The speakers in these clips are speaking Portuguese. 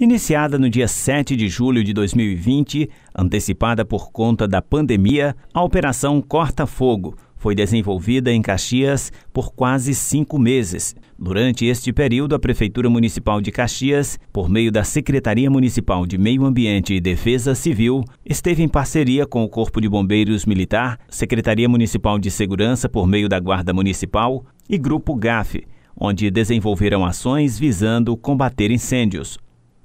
Iniciada no dia 7 de julho de 2020, antecipada por conta da pandemia, a Operação Corta Fogo foi desenvolvida em Caxias por quase cinco meses. Durante este período, a Prefeitura Municipal de Caxias, por meio da Secretaria Municipal de Meio Ambiente e Defesa Civil, esteve em parceria com o Corpo de Bombeiros Militar, Secretaria Municipal de Segurança por meio da Guarda Municipal e Grupo GAF, onde desenvolveram ações visando combater incêndios,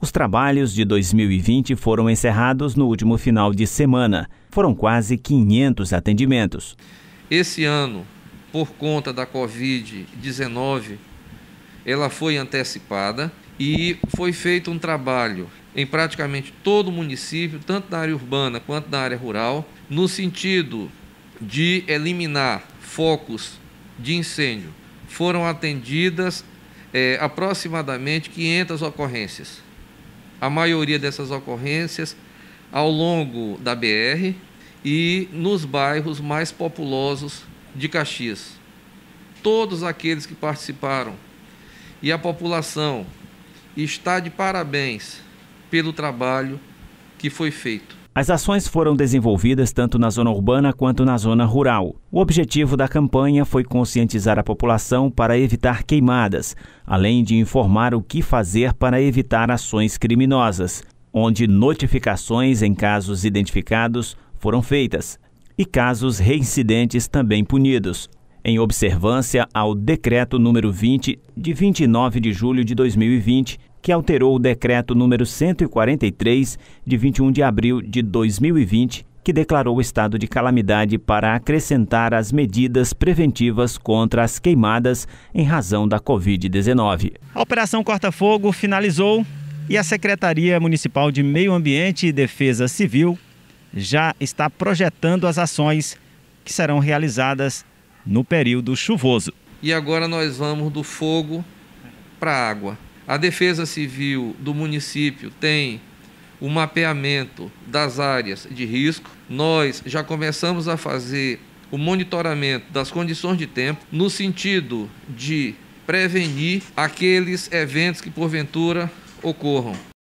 os trabalhos de 2020 foram encerrados no último final de semana. Foram quase 500 atendimentos. Esse ano, por conta da Covid-19, ela foi antecipada e foi feito um trabalho em praticamente todo o município, tanto na área urbana quanto na área rural, no sentido de eliminar focos de incêndio. Foram atendidas é, aproximadamente 500 ocorrências a maioria dessas ocorrências ao longo da BR e nos bairros mais populosos de Caxias. Todos aqueles que participaram e a população está de parabéns pelo trabalho que foi feito. As ações foram desenvolvidas tanto na zona urbana quanto na zona rural. O objetivo da campanha foi conscientizar a população para evitar queimadas, além de informar o que fazer para evitar ações criminosas, onde notificações em casos identificados foram feitas e casos reincidentes também punidos, em observância ao decreto número 20 de 29 de julho de 2020 que alterou o decreto número 143 de 21 de abril de 2020, que declarou o estado de calamidade para acrescentar as medidas preventivas contra as queimadas em razão da Covid-19. A Operação Corta Fogo finalizou e a Secretaria Municipal de Meio Ambiente e Defesa Civil já está projetando as ações que serão realizadas no período chuvoso. E agora nós vamos do fogo para a água. A Defesa Civil do município tem o mapeamento das áreas de risco. Nós já começamos a fazer o monitoramento das condições de tempo no sentido de prevenir aqueles eventos que porventura ocorram.